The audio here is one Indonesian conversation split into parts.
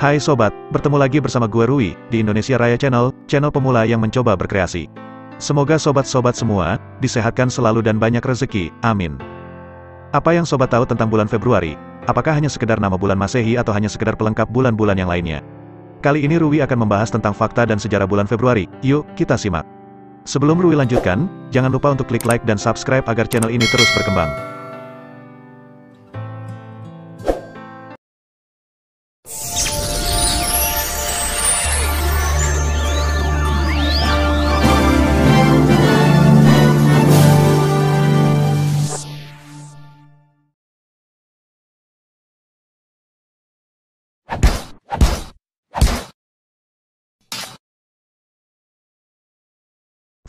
Hai sobat, bertemu lagi bersama gue Rui, di Indonesia Raya Channel, channel pemula yang mencoba berkreasi. Semoga sobat-sobat semua, disehatkan selalu dan banyak rezeki, amin. Apa yang sobat tahu tentang bulan Februari? Apakah hanya sekedar nama bulan Masehi atau hanya sekedar pelengkap bulan-bulan yang lainnya? Kali ini Rui akan membahas tentang fakta dan sejarah bulan Februari, yuk kita simak. Sebelum Rui lanjutkan, jangan lupa untuk klik like dan subscribe agar channel ini terus berkembang.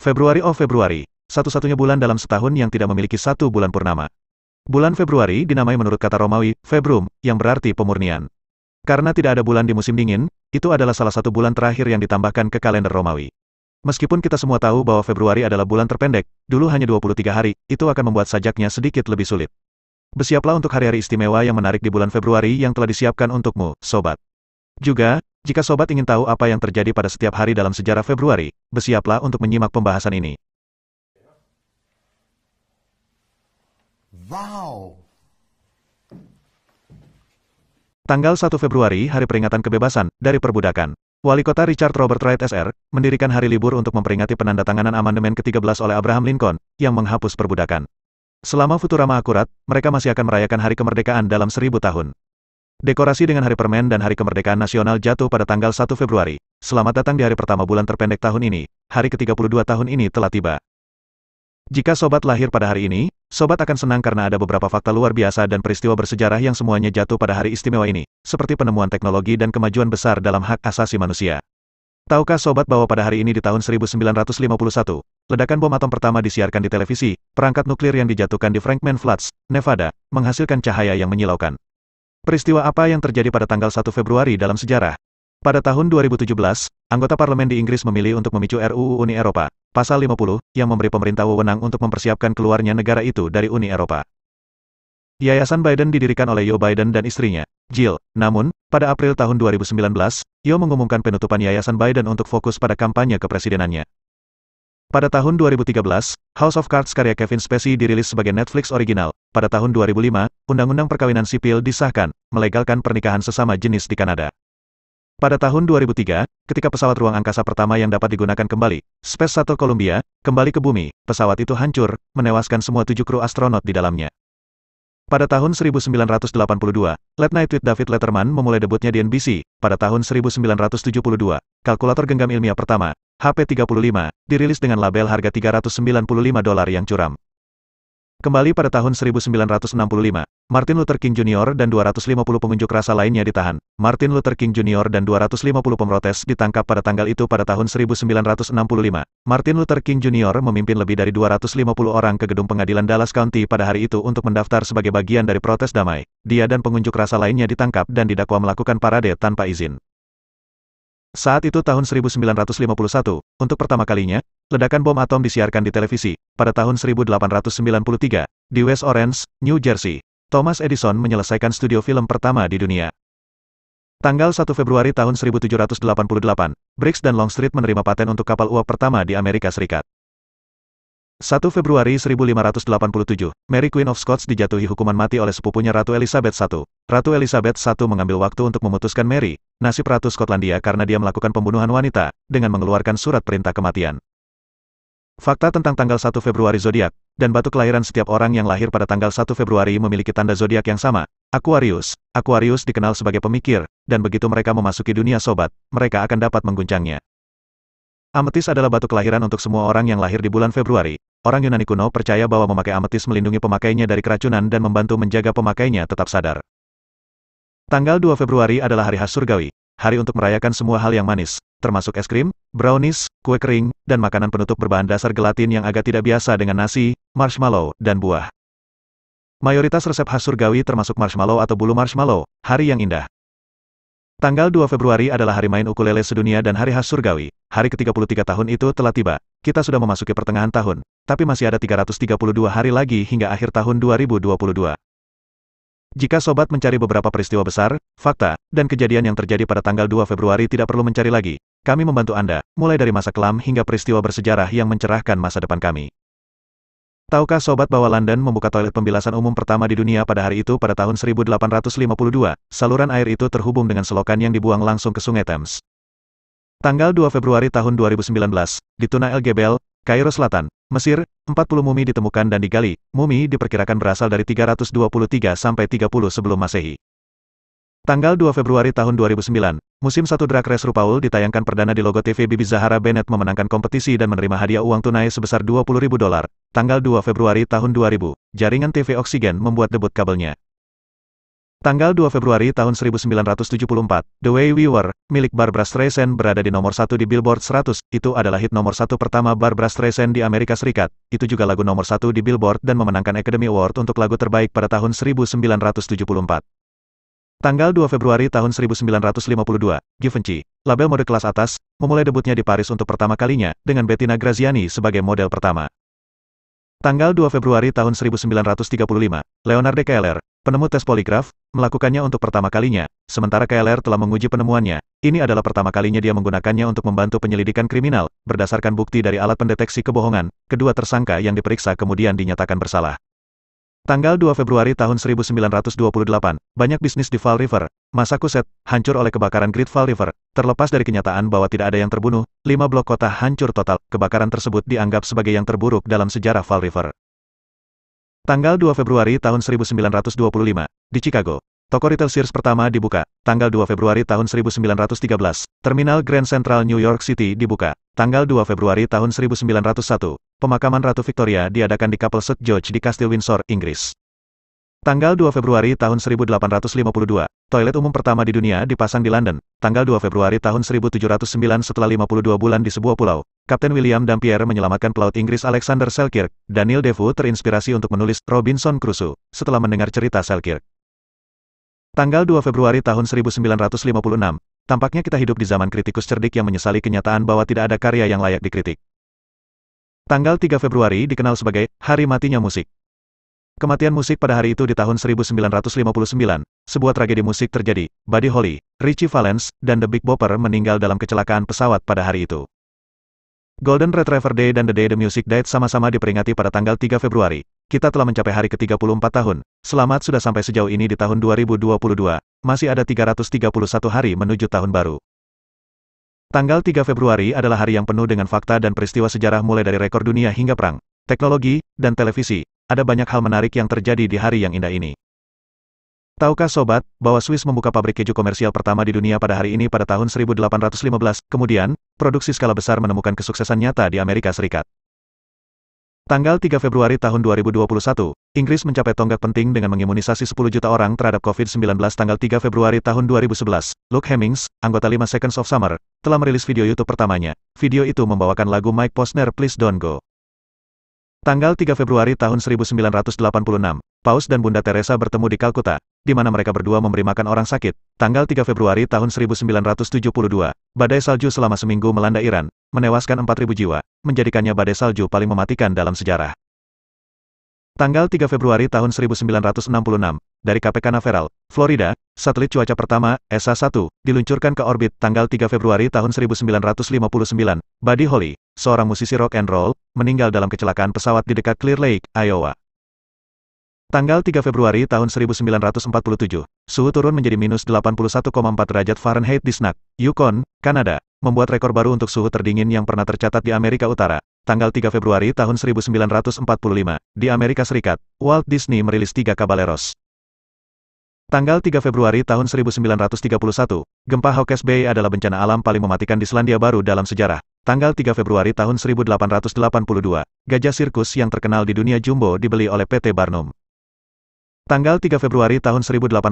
Februari oh Februari, satu-satunya bulan dalam setahun yang tidak memiliki satu bulan purnama. Bulan Februari dinamai menurut kata Romawi, Februm, yang berarti pemurnian. Karena tidak ada bulan di musim dingin, itu adalah salah satu bulan terakhir yang ditambahkan ke kalender Romawi. Meskipun kita semua tahu bahwa Februari adalah bulan terpendek, dulu hanya 23 hari, itu akan membuat sajaknya sedikit lebih sulit. Bersiaplah untuk hari-hari istimewa yang menarik di bulan Februari yang telah disiapkan untukmu, sobat. Juga, jika sobat ingin tahu apa yang terjadi pada setiap hari dalam sejarah Februari, bersiaplah untuk menyimak pembahasan ini. Wow. Tanggal 1 Februari hari peringatan kebebasan dari perbudakan. Wali kota Richard Robert Wright SR mendirikan hari libur untuk memperingati penandatanganan amandemen ke-13 oleh Abraham Lincoln yang menghapus perbudakan. Selama Futurama akurat, mereka masih akan merayakan hari kemerdekaan dalam seribu tahun. Dekorasi dengan Hari Permen dan Hari Kemerdekaan Nasional jatuh pada tanggal 1 Februari. Selamat datang di hari pertama bulan terpendek tahun ini, hari ke-32 tahun ini telah tiba. Jika Sobat lahir pada hari ini, Sobat akan senang karena ada beberapa fakta luar biasa dan peristiwa bersejarah yang semuanya jatuh pada hari istimewa ini, seperti penemuan teknologi dan kemajuan besar dalam hak asasi manusia. Tahukah Sobat bahwa pada hari ini di tahun 1951, ledakan bom atom pertama disiarkan di televisi, perangkat nuklir yang dijatuhkan di Frankman Flats, Nevada, menghasilkan cahaya yang menyilaukan. Peristiwa apa yang terjadi pada tanggal 1 Februari dalam sejarah? Pada tahun 2017, anggota parlemen di Inggris memilih untuk memicu RUU Uni Eropa, pasal 50, yang memberi pemerintah wewenang untuk mempersiapkan keluarnya negara itu dari Uni Eropa. Yayasan Biden didirikan oleh Joe Biden dan istrinya, Jill. Namun, pada April tahun 2019, Joe mengumumkan penutupan Yayasan Biden untuk fokus pada kampanye kepresidenannya. Pada tahun 2013, House of Cards karya Kevin Spacey dirilis sebagai Netflix original. Pada tahun 2005, Undang-Undang Perkawinan Sipil disahkan, melegalkan pernikahan sesama jenis di Kanada. Pada tahun 2003, ketika pesawat ruang angkasa pertama yang dapat digunakan kembali, Space Shuttle Columbia, kembali ke bumi, pesawat itu hancur, menewaskan semua tujuh kru astronot di dalamnya. Pada tahun 1982, Late Night with David Letterman memulai debutnya di NBC. Pada tahun 1972, kalkulator genggam ilmiah pertama, HP35, dirilis dengan label harga 395 dolar yang curam. Kembali pada tahun 1965, Martin Luther King Jr. dan 250 pengunjuk rasa lainnya ditahan. Martin Luther King Jr. dan 250 pemrotes ditangkap pada tanggal itu pada tahun 1965. Martin Luther King Jr. memimpin lebih dari 250 orang ke gedung pengadilan Dallas County pada hari itu untuk mendaftar sebagai bagian dari protes damai. Dia dan pengunjuk rasa lainnya ditangkap dan didakwa melakukan parade tanpa izin. Saat itu tahun 1951, untuk pertama kalinya, ledakan bom atom disiarkan di televisi, pada tahun 1893, di West Orange, New Jersey. Thomas Edison menyelesaikan studio film pertama di dunia. Tanggal 1 Februari tahun 1788, Briggs dan Longstreet menerima paten untuk kapal uap pertama di Amerika Serikat. 1 Februari 1587, Mary Queen of Scots dijatuhi hukuman mati oleh sepupunya Ratu Elizabeth I. Ratu Elizabeth I mengambil waktu untuk memutuskan Mary, nasib Ratu Skotlandia karena dia melakukan pembunuhan wanita, dengan mengeluarkan surat perintah kematian. Fakta tentang tanggal 1 Februari zodiak dan batu kelahiran setiap orang yang lahir pada tanggal 1 Februari memiliki tanda zodiak yang sama, Aquarius. Aquarius dikenal sebagai pemikir, dan begitu mereka memasuki dunia sobat, mereka akan dapat mengguncangnya. Ametis adalah batu kelahiran untuk semua orang yang lahir di bulan Februari. Orang Yunani kuno percaya bahwa memakai ametis melindungi pemakainya dari keracunan dan membantu menjaga pemakainya tetap sadar. Tanggal 2 Februari adalah hari khas surgawi, hari untuk merayakan semua hal yang manis, termasuk es krim, brownies, kue kering, dan makanan penutup berbahan dasar gelatin yang agak tidak biasa dengan nasi, marshmallow, dan buah. Mayoritas resep khas surgawi termasuk marshmallow atau bulu marshmallow, hari yang indah, Tanggal 2 Februari adalah hari main ukulele sedunia dan hari khas surgawi. Hari ke-33 tahun itu telah tiba. Kita sudah memasuki pertengahan tahun, tapi masih ada 332 hari lagi hingga akhir tahun 2022. Jika sobat mencari beberapa peristiwa besar, fakta, dan kejadian yang terjadi pada tanggal 2 Februari tidak perlu mencari lagi. Kami membantu Anda, mulai dari masa kelam hingga peristiwa bersejarah yang mencerahkan masa depan kami. Tahukah sobat bahwa London membuka toilet pembilasan umum pertama di dunia pada hari itu pada tahun 1852, saluran air itu terhubung dengan selokan yang dibuang langsung ke sungai Thames. Tanggal 2 Februari tahun 2019, di Tuna El Gebel, Kairo Selatan, Mesir, 40 mumi ditemukan dan digali, mumi diperkirakan berasal dari 323 sampai 30 sebelum masehi. Tanggal 2 Februari tahun 2009, musim 1 Drag Race RuPaul ditayangkan perdana di logo TV Bibi Zahara Bennett memenangkan kompetisi dan menerima hadiah uang tunai sebesar 20.000 dolar. Tanggal 2 Februari tahun 2000, jaringan TV Oksigen membuat debut kabelnya. Tanggal 2 Februari tahun 1974, The Way We Were, milik Barbara Streisand berada di nomor 1 di Billboard 100, itu adalah hit nomor 1 pertama Barbara Streisand di Amerika Serikat, itu juga lagu nomor 1 di Billboard dan memenangkan Academy Award untuk lagu terbaik pada tahun 1974. Tanggal 2 Februari tahun 1952, Givenchy, label mode kelas atas, memulai debutnya di Paris untuk pertama kalinya, dengan Bettina Graziani sebagai model pertama. Tanggal 2 Februari tahun 1935, Leonard de Keller, penemu tes poligraf, melakukannya untuk pertama kalinya, sementara Keller telah menguji penemuannya. Ini adalah pertama kalinya dia menggunakannya untuk membantu penyelidikan kriminal, berdasarkan bukti dari alat pendeteksi kebohongan, kedua tersangka yang diperiksa kemudian dinyatakan bersalah. Tanggal 2 Februari tahun 1928, banyak bisnis di Fall River, Massachusetts, hancur oleh kebakaran Great Fall River. Terlepas dari kenyataan bahwa tidak ada yang terbunuh, lima blok kota hancur total, kebakaran tersebut dianggap sebagai yang terburuk dalam sejarah Fall River. Tanggal 2 Februari tahun 1925, di Chicago, toko retail Sears pertama dibuka. Tanggal 2 Februari tahun 1913, terminal Grand Central New York City dibuka. Tanggal 2 Februari tahun 1901, pemakaman Ratu Victoria diadakan di Kapel St. George di Kastil Windsor, Inggris. Tanggal 2 Februari tahun 1852, toilet umum pertama di dunia dipasang di London. Tanggal 2 Februari tahun 1709 setelah 52 bulan di sebuah pulau, Kapten William Dampier menyelamatkan pelaut Inggris Alexander Selkirk. Daniel Defoe terinspirasi untuk menulis Robinson Crusoe setelah mendengar cerita Selkirk. Tanggal 2 Februari tahun 1956, tampaknya kita hidup di zaman kritikus cerdik yang menyesali kenyataan bahwa tidak ada karya yang layak dikritik. Tanggal 3 Februari dikenal sebagai hari matinya musik. Kematian musik pada hari itu di tahun 1959, sebuah tragedi musik terjadi, Buddy Holly, Richie Valens, dan The Big Bopper meninggal dalam kecelakaan pesawat pada hari itu. Golden Retriever Day dan The Day The Music Died sama-sama diperingati pada tanggal 3 Februari. Kita telah mencapai hari ke-34 tahun. Selamat sudah sampai sejauh ini di tahun 2022. Masih ada 331 hari menuju tahun baru. Tanggal 3 Februari adalah hari yang penuh dengan fakta dan peristiwa sejarah mulai dari rekor dunia hingga perang, teknologi, dan televisi. Ada banyak hal menarik yang terjadi di hari yang indah ini. Tahukah sobat, bahwa Swiss membuka pabrik keju komersial pertama di dunia pada hari ini pada tahun 1815, kemudian, produksi skala besar menemukan kesuksesan nyata di Amerika Serikat. Tanggal 3 Februari tahun 2021, Inggris mencapai tonggak penting dengan mengimunisasi 10 juta orang terhadap COVID-19 tanggal 3 Februari tahun 2011. Luke Hemmings, anggota 5 Seconds of Summer, telah merilis video YouTube pertamanya. Video itu membawakan lagu Mike Posner Please Don't Go. Tanggal 3 Februari tahun 1986, Paus dan Bunda Teresa bertemu di Kalkuta, di mana mereka berdua memberi makan orang sakit. Tanggal 3 Februari tahun 1972, badai salju selama seminggu melanda Iran, menewaskan 4.000 jiwa, menjadikannya badai salju paling mematikan dalam sejarah. Tanggal 3 Februari tahun 1966, dari KPK Canaveral, Florida, satelit cuaca pertama, ESA-1, diluncurkan ke orbit tanggal 3 Februari tahun 1959. Buddy Holly, seorang musisi rock and roll, meninggal dalam kecelakaan pesawat di dekat Clear Lake, Iowa. Tanggal 3 Februari tahun 1947, suhu turun menjadi minus 81,4 derajat Fahrenheit di Snack, Yukon, Kanada, membuat rekor baru untuk suhu terdingin yang pernah tercatat di Amerika Utara. Tanggal 3 Februari tahun 1945, di Amerika Serikat, Walt Disney merilis tiga Caballeros. Tanggal 3 Februari tahun 1931, gempa Hawke's Bay adalah bencana alam paling mematikan di Selandia Baru dalam sejarah. Tanggal 3 Februari tahun 1882, gajah sirkus yang terkenal di dunia jumbo dibeli oleh PT Barnum. Tanggal 3 Februari tahun 1815,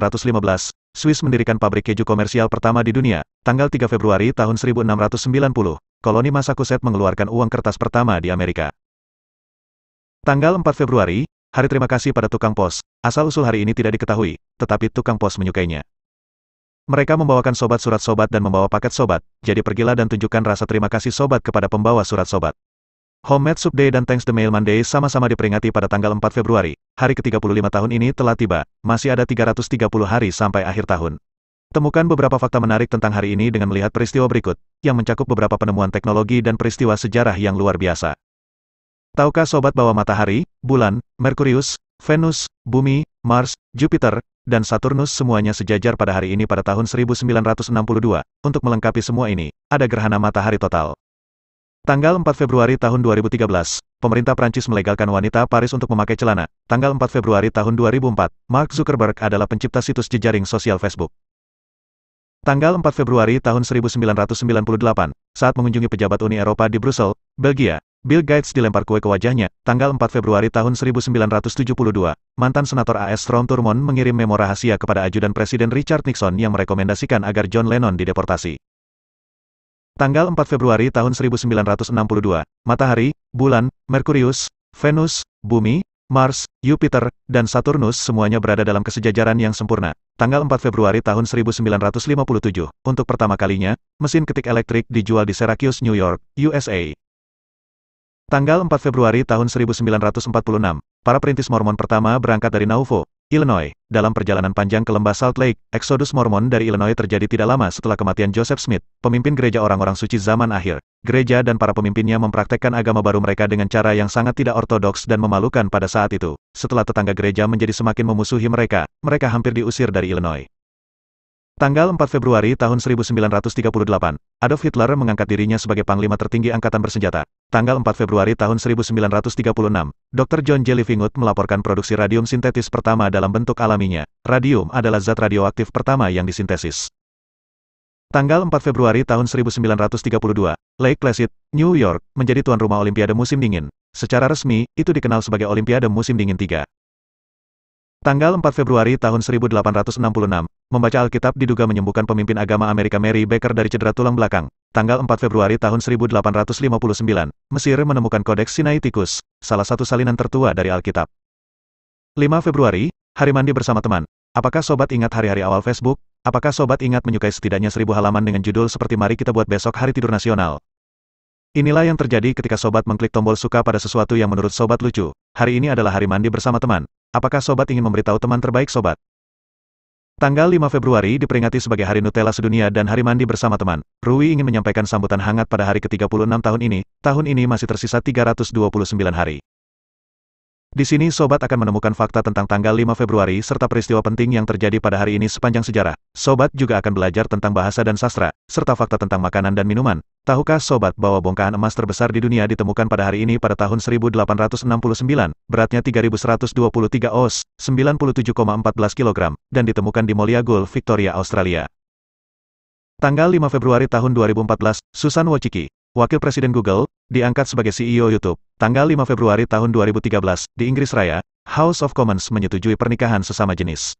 Swiss mendirikan pabrik keju komersial pertama di dunia. Tanggal 3 Februari tahun 1690, koloni Massachusetts mengeluarkan uang kertas pertama di Amerika. Tanggal 4 Februari, hari terima kasih pada tukang pos. Asal-usul hari ini tidak diketahui, tetapi tukang pos menyukainya. Mereka membawakan sobat surat sobat dan membawa paket sobat, jadi pergilah dan tunjukkan rasa terima kasih sobat kepada pembawa surat sobat. Home Sub Day dan Thanks the Mailman Day sama-sama diperingati pada tanggal 4 Februari. Hari ke-35 tahun ini telah tiba, masih ada 330 hari sampai akhir tahun. Temukan beberapa fakta menarik tentang hari ini dengan melihat peristiwa berikut, yang mencakup beberapa penemuan teknologi dan peristiwa sejarah yang luar biasa. Tahukah sobat bahwa matahari, bulan, Merkurius, Venus, Bumi, Mars, Jupiter, dan Saturnus semuanya sejajar pada hari ini pada tahun 1962. Untuk melengkapi semua ini, ada gerhana matahari total. Tanggal 4 Februari tahun 2013, pemerintah Prancis melegalkan wanita Paris untuk memakai celana. Tanggal 4 Februari tahun 2004, Mark Zuckerberg adalah pencipta situs jejaring sosial Facebook. Tanggal 4 Februari tahun 1998, saat mengunjungi pejabat Uni Eropa di Brussel, Belgia, Bill Gates dilempar kue ke wajahnya. Tanggal 4 Februari tahun 1972, mantan senator AS Strom Thurmond mengirim memo rahasia kepada ajudan Presiden Richard Nixon yang merekomendasikan agar John Lennon dideportasi. Tanggal 4 Februari tahun 1962, matahari, bulan, Merkurius, Venus, bumi, Mars, Jupiter, dan Saturnus semuanya berada dalam kesejajaran yang sempurna. Tanggal 4 Februari tahun 1957, untuk pertama kalinya, mesin ketik elektrik dijual di Syracuse, New York, USA. Tanggal 4 Februari tahun 1946, para perintis Mormon pertama berangkat dari Nauvoo, Illinois. Dalam perjalanan panjang ke lembah Salt Lake, eksodus Mormon dari Illinois terjadi tidak lama setelah kematian Joseph Smith, pemimpin gereja orang-orang suci zaman akhir. Gereja dan para pemimpinnya mempraktekkan agama baru mereka dengan cara yang sangat tidak ortodoks dan memalukan pada saat itu. Setelah tetangga gereja menjadi semakin memusuhi mereka, mereka hampir diusir dari Illinois. Tanggal 4 Februari tahun 1938, Adolf Hitler mengangkat dirinya sebagai panglima tertinggi angkatan bersenjata tanggal 4 Februari tahun 1936, Dr. John Jellyfingut melaporkan produksi radium sintetis pertama dalam bentuk alaminya. Radium adalah zat radioaktif pertama yang disintesis. Tanggal 4 Februari tahun 1932, Lake Placid, New York, menjadi tuan rumah Olimpiade musim dingin. Secara resmi, itu dikenal sebagai Olimpiade musim dingin 3. Tanggal 4 Februari tahun 1866, Membaca Alkitab diduga menyembuhkan pemimpin agama Amerika Mary Baker dari cedera tulang belakang. Tanggal 4 Februari tahun 1859, Mesir menemukan kodeks Sinai Sinaiticus, salah satu salinan tertua dari Alkitab. 5 Februari, hari mandi bersama teman. Apakah sobat ingat hari-hari awal Facebook? Apakah sobat ingat menyukai setidaknya seribu halaman dengan judul seperti Mari kita buat besok hari tidur nasional? Inilah yang terjadi ketika sobat mengklik tombol suka pada sesuatu yang menurut sobat lucu. Hari ini adalah hari mandi bersama teman. Apakah sobat ingin memberitahu teman terbaik sobat? Tanggal 5 Februari diperingati sebagai Hari Nutella Sedunia dan Hari Mandi bersama teman. Rui ingin menyampaikan sambutan hangat pada hari ke-36 tahun ini, tahun ini masih tersisa 329 hari. Di sini Sobat akan menemukan fakta tentang tanggal 5 Februari serta peristiwa penting yang terjadi pada hari ini sepanjang sejarah. Sobat juga akan belajar tentang bahasa dan sastra, serta fakta tentang makanan dan minuman. Tahukah Sobat bahwa bongkahan emas terbesar di dunia ditemukan pada hari ini pada tahun 1869, beratnya 3.123 oz, 97,14 kg, dan ditemukan di Gulf, Victoria, Australia. Tanggal 5 Februari tahun 2014, Susan Wojcicki, Wakil Presiden Google, diangkat sebagai CEO YouTube. Tanggal 5 Februari tahun 2013, di Inggris Raya, House of Commons menyetujui pernikahan sesama jenis.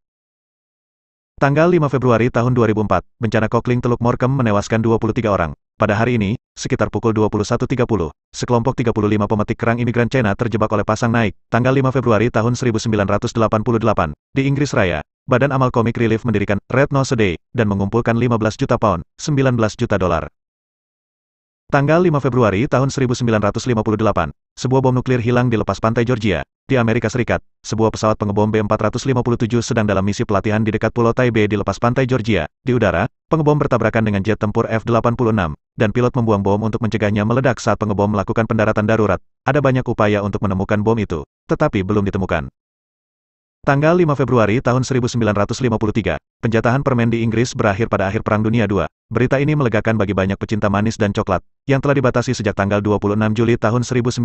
Tanggal 5 Februari tahun 2004, bencana kokling Teluk Morkem menewaskan 23 orang. Pada hari ini, sekitar pukul 21.30, sekelompok 35 pemetik kerang imigran Cina terjebak oleh pasang naik. Tanggal 5 Februari tahun 1988, di Inggris Raya, Badan Amal Komik Relief mendirikan Red Nose Day dan mengumpulkan 15 juta pound, 19 juta dolar. Tanggal 5 Februari tahun 1958, sebuah bom nuklir hilang di lepas pantai Georgia, di Amerika Serikat. Sebuah pesawat pengebom B-457 sedang dalam misi pelatihan di dekat Pulau Taipei di lepas pantai Georgia. Di udara, pengebom bertabrakan dengan jet tempur F-86, dan pilot membuang bom untuk mencegahnya meledak saat pengebom melakukan pendaratan darurat. Ada banyak upaya untuk menemukan bom itu, tetapi belum ditemukan. Tanggal 5 Februari tahun 1953, penjatahan permen di Inggris berakhir pada akhir Perang Dunia II. Berita ini melegakan bagi banyak pecinta manis dan coklat, yang telah dibatasi sejak tanggal 26 Juli tahun 1942,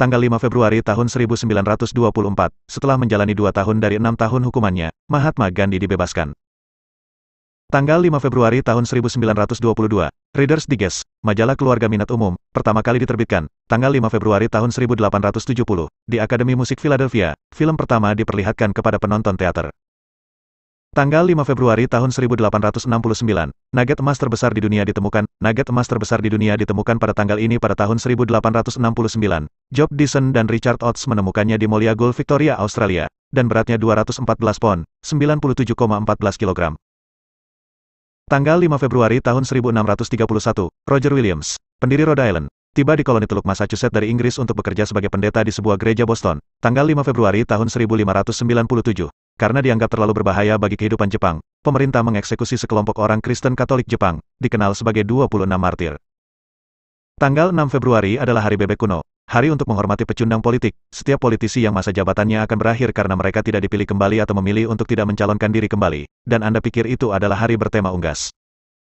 tanggal 5 Februari tahun 1924, setelah menjalani dua tahun dari enam tahun hukumannya, Mahatma Gandhi dibebaskan. Tanggal 5 Februari tahun 1922, Reader's Digest, majalah keluarga minat umum, pertama kali diterbitkan, tanggal 5 Februari tahun 1870, di Akademi Musik Philadelphia, film pertama diperlihatkan kepada penonton teater. Tanggal 5 Februari tahun 1869, nugget emas terbesar di dunia ditemukan. Nugget emas terbesar di dunia ditemukan pada tanggal ini pada tahun 1869. Job Dyson dan Richard Oates menemukannya di Gold Victoria, Australia, dan beratnya 214 pon, 97,14 kg. Tanggal 5 Februari tahun 1631, Roger Williams, pendiri Rhode Island, tiba di koloni Teluk Massachusetts dari Inggris untuk bekerja sebagai pendeta di sebuah gereja Boston. Tanggal 5 Februari tahun 1597, karena dianggap terlalu berbahaya bagi kehidupan Jepang, pemerintah mengeksekusi sekelompok orang Kristen Katolik Jepang, dikenal sebagai 26 martir. Tanggal 6 Februari adalah hari bebek kuno, hari untuk menghormati pecundang politik. Setiap politisi yang masa jabatannya akan berakhir karena mereka tidak dipilih kembali atau memilih untuk tidak mencalonkan diri kembali, dan Anda pikir itu adalah hari bertema unggas.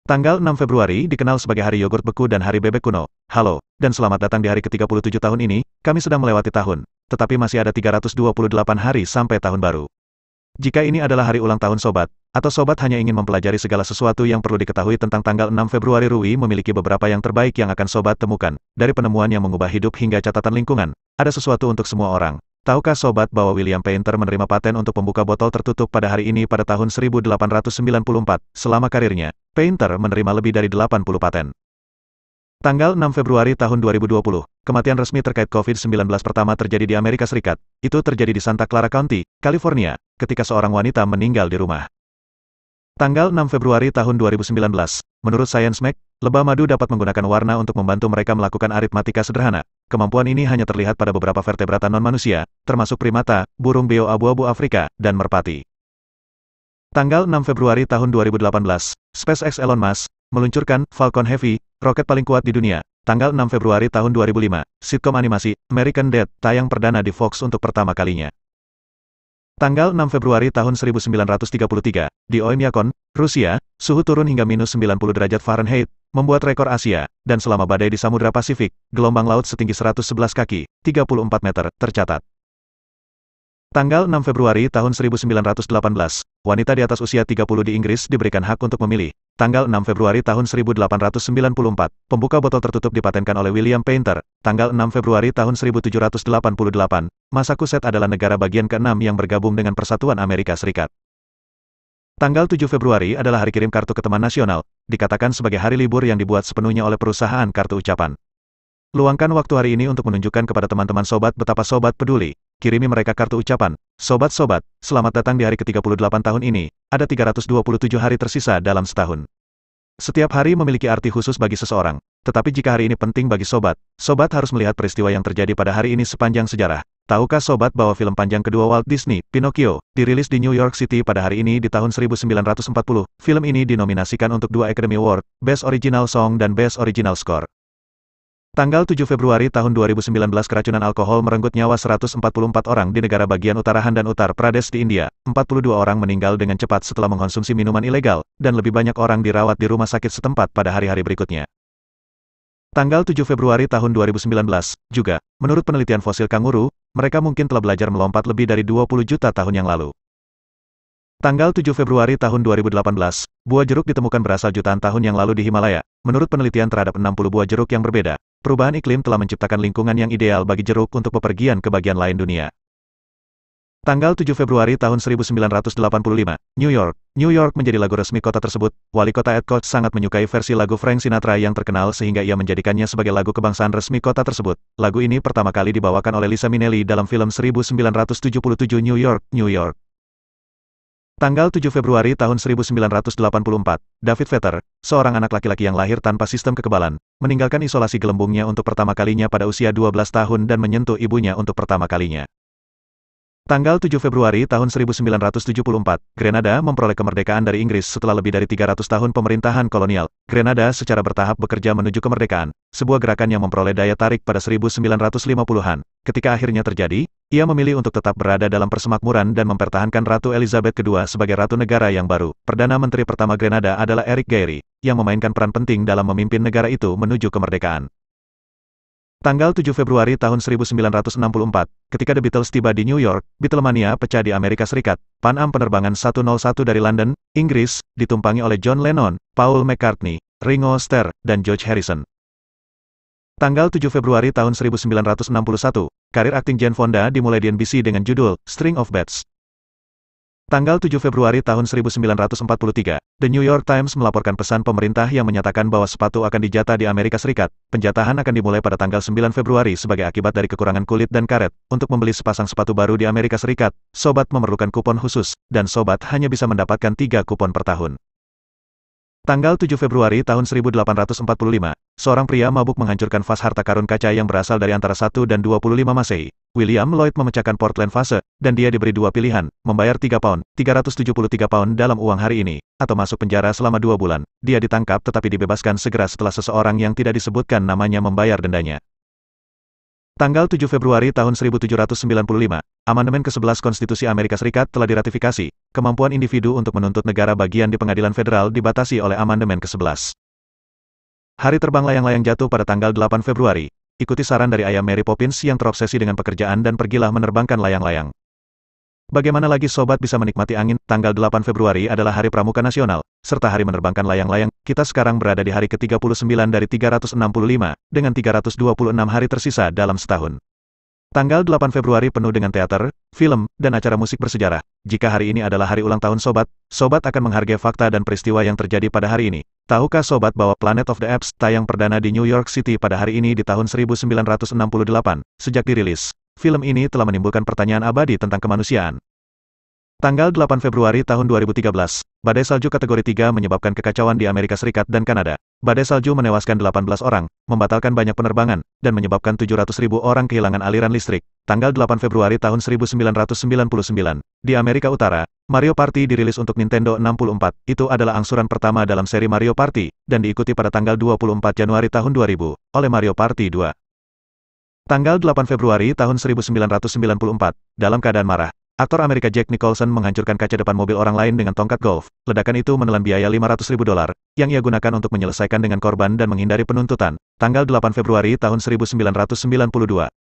Tanggal 6 Februari dikenal sebagai hari yogurt beku dan hari bebek kuno. Halo, dan selamat datang di hari ke-37 tahun ini, kami sedang melewati tahun, tetapi masih ada 328 hari sampai tahun baru. Jika ini adalah hari ulang tahun sobat, atau sobat hanya ingin mempelajari segala sesuatu yang perlu diketahui tentang tanggal 6 Februari Rui memiliki beberapa yang terbaik yang akan sobat temukan, dari penemuan yang mengubah hidup hingga catatan lingkungan, ada sesuatu untuk semua orang. Tahukah sobat bahwa William Painter menerima paten untuk pembuka botol tertutup pada hari ini pada tahun 1894, selama karirnya, Painter menerima lebih dari 80 paten. Tanggal 6 Februari tahun 2020, kematian resmi terkait COVID-19 pertama terjadi di Amerika Serikat. Itu terjadi di Santa Clara County, California, ketika seorang wanita meninggal di rumah. Tanggal 6 Februari tahun 2019, menurut Science Mag, lebah madu dapat menggunakan warna untuk membantu mereka melakukan aritmatika sederhana. Kemampuan ini hanya terlihat pada beberapa vertebrata non-manusia, termasuk primata, burung beo abu-abu Afrika, dan merpati. Tanggal 6 Februari tahun 2018, SpaceX Elon Musk meluncurkan Falcon Heavy, roket paling kuat di dunia. Tanggal 6 Februari tahun 2005, sitkom animasi American Dad tayang perdana di Fox untuk pertama kalinya. Tanggal 6 Februari tahun 1933, di Oymyakon, Rusia, suhu turun hingga minus 90 derajat Fahrenheit, membuat rekor Asia, dan selama badai di Samudra Pasifik, gelombang laut setinggi 111 kaki, 34 meter, tercatat. Tanggal 6 Februari tahun 1918, wanita di atas usia 30 di Inggris diberikan hak untuk memilih, tanggal 6 Februari tahun 1894, pembuka botol tertutup dipatenkan oleh William Painter, tanggal 6 Februari tahun 1788, Massachusetts adalah negara bagian ke-6 yang bergabung dengan Persatuan Amerika Serikat. Tanggal 7 Februari adalah hari kirim kartu ke teman nasional, dikatakan sebagai hari libur yang dibuat sepenuhnya oleh perusahaan kartu ucapan. Luangkan waktu hari ini untuk menunjukkan kepada teman-teman sobat betapa sobat peduli. Kirimi mereka kartu ucapan. Sobat-sobat, selamat datang di hari ke-38 tahun ini. Ada 327 hari tersisa dalam setahun. Setiap hari memiliki arti khusus bagi seseorang, tetapi jika hari ini penting bagi sobat, sobat harus melihat peristiwa yang terjadi pada hari ini sepanjang sejarah. Tahukah sobat bahwa film panjang kedua Walt Disney, Pinocchio, dirilis di New York City pada hari ini di tahun 1940? Film ini dinominasikan untuk dua Academy Award, Best Original Song dan Best Original Score. Tanggal 7 Februari tahun 2019 keracunan alkohol merenggut nyawa 144 orang di negara bagian utara Handan Uttar Pradesh di India. 42 orang meninggal dengan cepat setelah mengonsumsi minuman ilegal, dan lebih banyak orang dirawat di rumah sakit setempat pada hari-hari berikutnya. Tanggal 7 Februari tahun 2019, juga, menurut penelitian fosil kanguru, mereka mungkin telah belajar melompat lebih dari 20 juta tahun yang lalu. Tanggal 7 Februari tahun 2018, buah jeruk ditemukan berasal jutaan tahun yang lalu di Himalaya, menurut penelitian terhadap 60 buah jeruk yang berbeda, perubahan iklim telah menciptakan lingkungan yang ideal bagi jeruk untuk bepergian ke bagian lain dunia. Tanggal 7 Februari tahun 1985, New York. New York menjadi lagu resmi kota tersebut. Wali kota Ed Koch sangat menyukai versi lagu Frank Sinatra yang terkenal sehingga ia menjadikannya sebagai lagu kebangsaan resmi kota tersebut. Lagu ini pertama kali dibawakan oleh Lisa Minnelli dalam film 1977 New York, New York. Tanggal 7 Februari tahun 1984, David Vetter, seorang anak laki-laki yang lahir tanpa sistem kekebalan, meninggalkan isolasi gelembungnya untuk pertama kalinya pada usia 12 tahun dan menyentuh ibunya untuk pertama kalinya. Tanggal 7 Februari tahun 1974, Grenada memperoleh kemerdekaan dari Inggris setelah lebih dari 300 tahun pemerintahan kolonial. Grenada secara bertahap bekerja menuju kemerdekaan, sebuah gerakan yang memperoleh daya tarik pada 1950-an. Ketika akhirnya terjadi, ia memilih untuk tetap berada dalam persemakmuran dan mempertahankan Ratu Elizabeth II sebagai ratu negara yang baru. Perdana Menteri pertama Grenada adalah Eric Gehry, yang memainkan peran penting dalam memimpin negara itu menuju kemerdekaan. Tanggal 7 Februari tahun 1964, ketika The Beatles tiba di New York, Beatlemania pecah di Amerika Serikat. Pan Am penerbangan 101 dari London, Inggris, ditumpangi oleh John Lennon, Paul McCartney, Ringo Starr, dan George Harrison. Tanggal 7 Februari tahun 1961, karir akting Jane Fonda dimulai di NBC dengan judul String of Bats. Tanggal 7 Februari tahun 1943, The New York Times melaporkan pesan pemerintah yang menyatakan bahwa sepatu akan dijata di Amerika Serikat. Penjatahan akan dimulai pada tanggal 9 Februari sebagai akibat dari kekurangan kulit dan karet. Untuk membeli sepasang sepatu baru di Amerika Serikat, sobat memerlukan kupon khusus, dan sobat hanya bisa mendapatkan tiga kupon per tahun. Tanggal 7 Februari tahun 1845, seorang pria mabuk menghancurkan vas harta karun kaca yang berasal dari antara 1 dan 25 Masehi. William Lloyd memecahkan Portland fase, dan dia diberi dua pilihan, membayar 3 pound, 373 pound dalam uang hari ini, atau masuk penjara selama dua bulan. Dia ditangkap tetapi dibebaskan segera setelah seseorang yang tidak disebutkan namanya membayar dendanya. Tanggal 7 Februari tahun 1795, amandemen ke-11 Konstitusi Amerika Serikat telah diratifikasi. Kemampuan individu untuk menuntut negara bagian di pengadilan federal dibatasi oleh amandemen ke-11. Hari terbang layang-layang jatuh pada tanggal 8 Februari, ikuti saran dari ayah Mary Poppins yang terobsesi dengan pekerjaan dan pergilah menerbangkan layang-layang. Bagaimana lagi sobat bisa menikmati angin, tanggal 8 Februari adalah Hari Pramuka Nasional, serta hari menerbangkan layang-layang, kita sekarang berada di hari ke-39 dari 365, dengan 326 hari tersisa dalam setahun. Tanggal 8 Februari penuh dengan teater, film, dan acara musik bersejarah. Jika hari ini adalah hari ulang tahun Sobat, Sobat akan menghargai fakta dan peristiwa yang terjadi pada hari ini. Tahukah Sobat bahwa Planet of the Apes tayang perdana di New York City pada hari ini di tahun 1968, sejak dirilis. Film ini telah menimbulkan pertanyaan abadi tentang kemanusiaan. Tanggal 8 Februari tahun 2013, badai salju kategori 3 menyebabkan kekacauan di Amerika Serikat dan Kanada. Badai salju menewaskan 18 orang, membatalkan banyak penerbangan, dan menyebabkan ratus ribu orang kehilangan aliran listrik. Tanggal 8 Februari tahun 1999, di Amerika Utara, Mario Party dirilis untuk Nintendo 64, itu adalah angsuran pertama dalam seri Mario Party, dan diikuti pada tanggal 24 Januari tahun 2000, oleh Mario Party 2. Tanggal 8 Februari tahun 1994, dalam keadaan marah, Aktor Amerika Jack Nicholson menghancurkan kaca depan mobil orang lain dengan tongkat golf. Ledakan itu menelan biaya 500 ribu dolar, yang ia gunakan untuk menyelesaikan dengan korban dan menghindari penuntutan. Tanggal 8 Februari tahun 1992,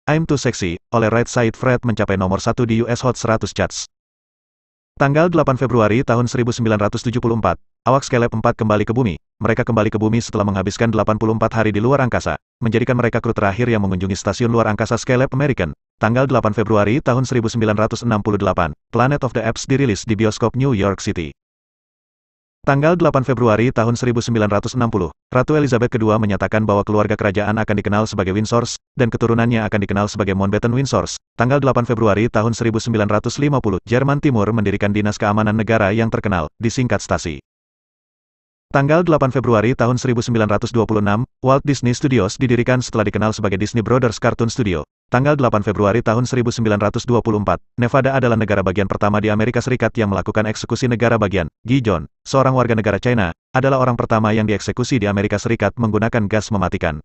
I'm Too Sexy, oleh Right Side Fred mencapai nomor satu di US Hot 100 Charts. Tanggal 8 Februari tahun 1974, awak Skelep 4 kembali ke bumi. Mereka kembali ke bumi setelah menghabiskan 84 hari di luar angkasa, menjadikan mereka kru terakhir yang mengunjungi stasiun luar angkasa Skelep American. Tanggal 8 Februari tahun 1968, Planet of the Apes dirilis di bioskop New York City. Tanggal 8 Februari tahun 1960, Ratu Elizabeth II menyatakan bahwa keluarga kerajaan akan dikenal sebagai Windsors, dan keturunannya akan dikenal sebagai Mountbatten Windsors. Tanggal 8 Februari tahun 1950, Jerman Timur mendirikan Dinas Keamanan Negara yang terkenal, disingkat Stasi. Tanggal 8 Februari tahun 1926, Walt Disney Studios didirikan setelah dikenal sebagai Disney Brothers Cartoon Studio. Tanggal 8 Februari tahun 1924, Nevada adalah negara bagian pertama di Amerika Serikat yang melakukan eksekusi negara bagian. Gijon, seorang warga negara China, adalah orang pertama yang dieksekusi di Amerika Serikat menggunakan gas mematikan.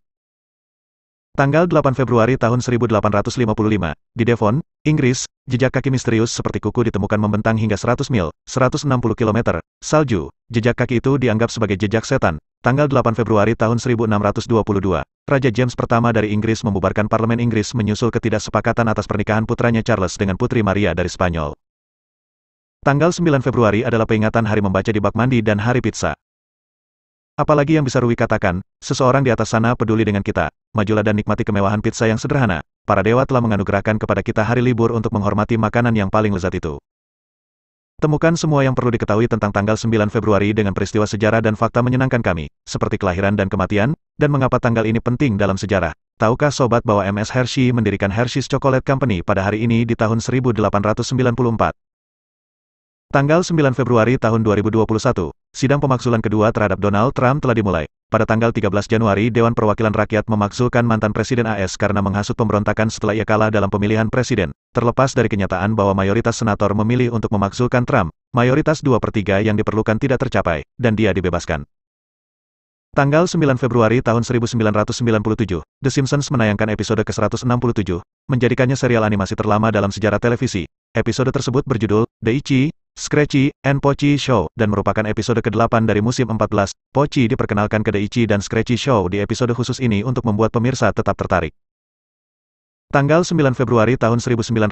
Tanggal 8 Februari tahun 1855, di Devon, Inggris, jejak kaki misterius seperti kuku ditemukan membentang hingga 100 mil, 160 km, salju, jejak kaki itu dianggap sebagai jejak setan. Tanggal 8 Februari tahun 1622, Raja James pertama dari Inggris membubarkan Parlemen Inggris menyusul ketidaksepakatan atas pernikahan putranya Charles dengan Putri Maria dari Spanyol. Tanggal 9 Februari adalah peringatan hari membaca di bak mandi dan hari pizza. Apalagi yang bisa Rui katakan, seseorang di atas sana peduli dengan kita, majulah dan nikmati kemewahan pizza yang sederhana, para dewa telah menganugerahkan kepada kita hari libur untuk menghormati makanan yang paling lezat itu. Temukan semua yang perlu diketahui tentang tanggal 9 Februari dengan peristiwa sejarah dan fakta menyenangkan kami, seperti kelahiran dan kematian, dan mengapa tanggal ini penting dalam sejarah. Tahukah sobat bahwa MS Hershey mendirikan Hershey's Chocolate Company pada hari ini di tahun 1894? Tanggal 9 Februari tahun 2021, sidang pemakzulan kedua terhadap Donald Trump telah dimulai. Pada tanggal 13 Januari, Dewan Perwakilan Rakyat memaksulkan mantan Presiden AS karena menghasut pemberontakan setelah ia kalah dalam pemilihan presiden. Terlepas dari kenyataan bahwa mayoritas senator memilih untuk memaksulkan Trump, mayoritas 2 per 3 yang diperlukan tidak tercapai, dan dia dibebaskan. Tanggal 9 Februari tahun 1997, The Simpsons menayangkan episode ke-167, menjadikannya serial animasi terlama dalam sejarah televisi. Episode tersebut berjudul The Ichi, Scratchy, and Pochi Show dan merupakan episode ke-8 dari musim 14. Pochi diperkenalkan ke The Ichi dan Scratchy Show di episode khusus ini untuk membuat pemirsa tetap tertarik. Tanggal 9 Februari tahun 1995,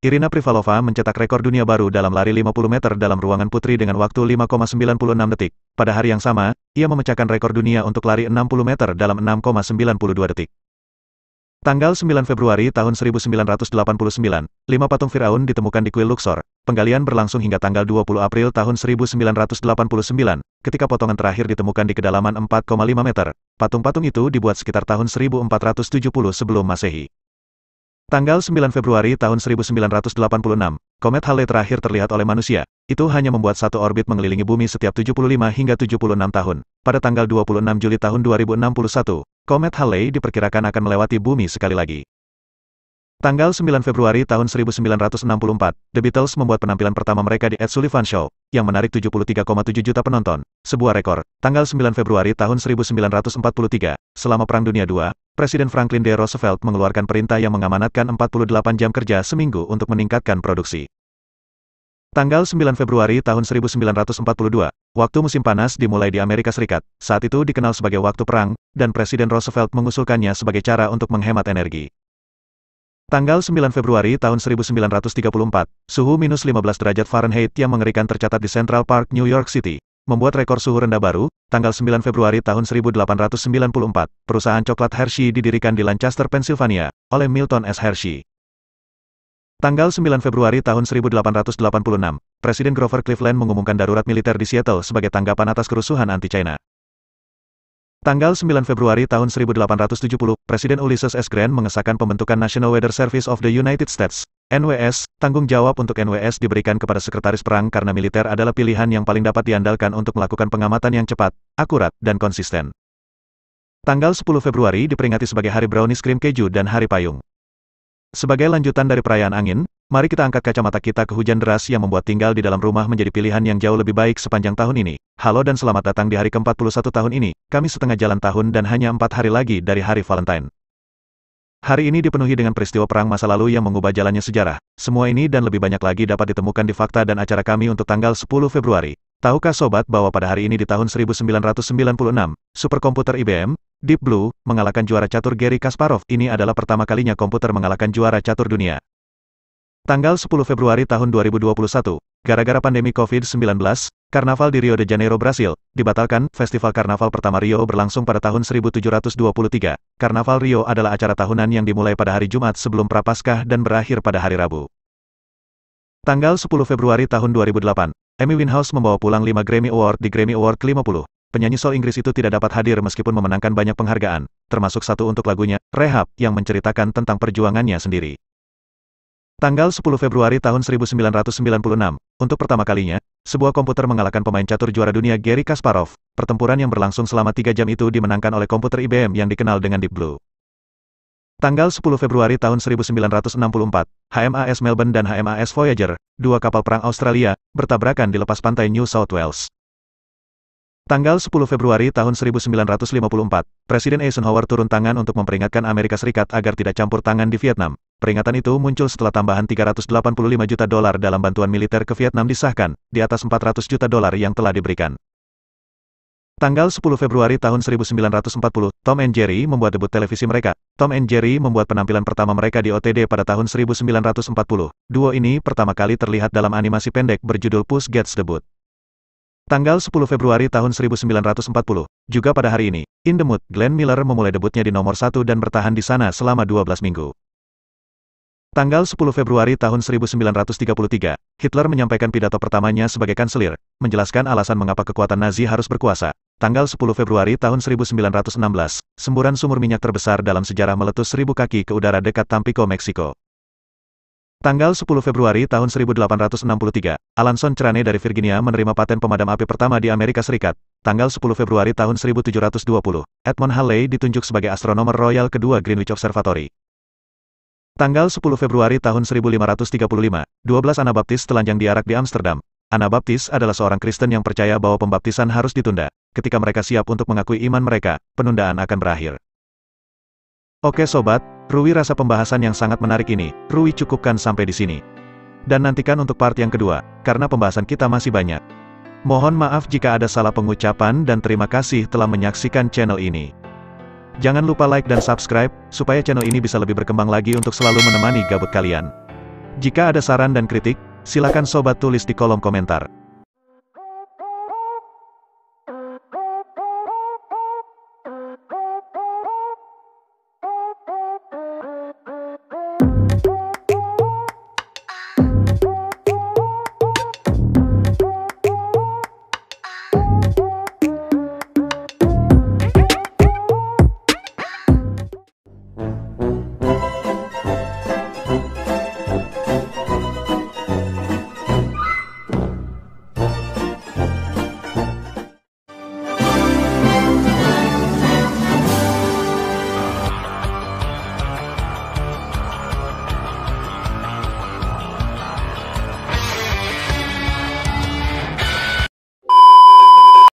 Irina Privalova mencetak rekor dunia baru dalam lari 50 meter dalam ruangan putri dengan waktu 5,96 detik. Pada hari yang sama, ia memecahkan rekor dunia untuk lari 60 meter dalam 6,92 detik. Tanggal 9 Februari tahun 1989, lima patung Firaun ditemukan di kuil Luxor. Penggalian berlangsung hingga tanggal 20 April tahun 1989, ketika potongan terakhir ditemukan di kedalaman 4,5 meter. Patung-patung itu dibuat sekitar tahun 1470 sebelum Masehi. Tanggal 9 Februari tahun 1986, komet Halley terakhir terlihat oleh manusia. Itu hanya membuat satu orbit mengelilingi bumi setiap 75 hingga 76 tahun. Pada tanggal 26 Juli tahun 2061, komet Halley diperkirakan akan melewati bumi sekali lagi. Tanggal 9 Februari tahun 1964, The Beatles membuat penampilan pertama mereka di Ed Sullivan Show, yang menarik 73,7 juta penonton, sebuah rekor. Tanggal 9 Februari tahun 1943, selama Perang Dunia II, Presiden Franklin D. Roosevelt mengeluarkan perintah yang mengamanatkan 48 jam kerja seminggu untuk meningkatkan produksi. Tanggal 9 Februari tahun 1942, waktu musim panas dimulai di Amerika Serikat, saat itu dikenal sebagai waktu perang, dan Presiden Roosevelt mengusulkannya sebagai cara untuk menghemat energi. Tanggal 9 Februari tahun 1934, suhu minus 15 derajat Fahrenheit yang mengerikan tercatat di Central Park, New York City, membuat rekor suhu rendah baru. Tanggal 9 Februari tahun 1894, perusahaan coklat Hershey didirikan di Lancaster, Pennsylvania, oleh Milton S. Hershey. Tanggal 9 Februari tahun 1886, Presiden Grover Cleveland mengumumkan darurat militer di Seattle sebagai tanggapan atas kerusuhan anti-China. Tanggal 9 Februari tahun 1870, Presiden Ulysses S. Grant mengesahkan pembentukan National Weather Service of the United States. NWS, tanggung jawab untuk NWS diberikan kepada Sekretaris Perang karena militer adalah pilihan yang paling dapat diandalkan untuk melakukan pengamatan yang cepat, akurat, dan konsisten. Tanggal 10 Februari diperingati sebagai Hari Brownies Krim Keju dan Hari Payung. Sebagai lanjutan dari perayaan angin, Mari kita angkat kacamata kita ke hujan deras yang membuat tinggal di dalam rumah menjadi pilihan yang jauh lebih baik sepanjang tahun ini. Halo dan selamat datang di hari ke-41 tahun ini, kami setengah jalan tahun dan hanya empat hari lagi dari hari Valentine. Hari ini dipenuhi dengan peristiwa perang masa lalu yang mengubah jalannya sejarah. Semua ini dan lebih banyak lagi dapat ditemukan di fakta dan acara kami untuk tanggal 10 Februari. Tahukah sobat bahwa pada hari ini di tahun 1996, superkomputer IBM, Deep Blue, mengalahkan juara catur Gary Kasparov. Ini adalah pertama kalinya komputer mengalahkan juara catur dunia. Tanggal 10 Februari tahun 2021, gara-gara pandemi COVID-19, Karnaval di Rio de Janeiro, Brasil, dibatalkan. Festival Karnaval pertama Rio berlangsung pada tahun 1723. Karnaval Rio adalah acara tahunan yang dimulai pada hari Jumat sebelum Prapaskah dan berakhir pada hari Rabu. Tanggal 10 Februari tahun 2008, Amy Winehouse membawa pulang 5 Grammy Award di Grammy Award 50. Penyanyi soul Inggris itu tidak dapat hadir meskipun memenangkan banyak penghargaan, termasuk satu untuk lagunya, Rehab, yang menceritakan tentang perjuangannya sendiri. Tanggal 10 Februari tahun 1996, untuk pertama kalinya, sebuah komputer mengalahkan pemain catur juara dunia Gary Kasparov. Pertempuran yang berlangsung selama tiga jam itu dimenangkan oleh komputer IBM yang dikenal dengan Deep Blue. Tanggal 10 Februari tahun 1964, HMAS Melbourne dan HMAS Voyager, dua kapal perang Australia, bertabrakan di lepas pantai New South Wales. Tanggal 10 Februari tahun 1954, Presiden Eisenhower turun tangan untuk memperingatkan Amerika Serikat agar tidak campur tangan di Vietnam. Peringatan itu muncul setelah tambahan 385 juta dolar dalam bantuan militer ke Vietnam disahkan, di atas 400 juta dolar yang telah diberikan. Tanggal 10 Februari tahun 1940, Tom and Jerry membuat debut televisi mereka. Tom and Jerry membuat penampilan pertama mereka di OTD pada tahun 1940. Duo ini pertama kali terlihat dalam animasi pendek berjudul Puss Gets Debut. Tanggal 10 Februari tahun 1940, juga pada hari ini, In the Mood, Glenn Miller memulai debutnya di nomor satu dan bertahan di sana selama 12 minggu. Tanggal 10 Februari tahun 1933, Hitler menyampaikan pidato pertamanya sebagai kanselir, menjelaskan alasan mengapa kekuatan Nazi harus berkuasa. Tanggal 10 Februari tahun 1916, semburan sumur minyak terbesar dalam sejarah meletus seribu kaki ke udara dekat Tampico, Meksiko. Tanggal 10 Februari tahun 1863, Alanson Cerane dari Virginia menerima paten pemadam api pertama di Amerika Serikat. Tanggal 10 Februari tahun 1720, Edmond Halley ditunjuk sebagai astronomer royal kedua Greenwich Observatory. Tanggal 10 Februari tahun 1535, 12 Anabaptis telanjang diarak di Amsterdam. Anabaptis adalah seorang Kristen yang percaya bahwa pembaptisan harus ditunda. Ketika mereka siap untuk mengakui iman mereka, penundaan akan berakhir. Oke sobat, Rui rasa pembahasan yang sangat menarik ini, Rui cukupkan sampai di sini. Dan nantikan untuk part yang kedua, karena pembahasan kita masih banyak. Mohon maaf jika ada salah pengucapan dan terima kasih telah menyaksikan channel ini. Jangan lupa like dan subscribe, supaya channel ini bisa lebih berkembang lagi untuk selalu menemani gabut kalian. Jika ada saran dan kritik, silakan sobat tulis di kolom komentar.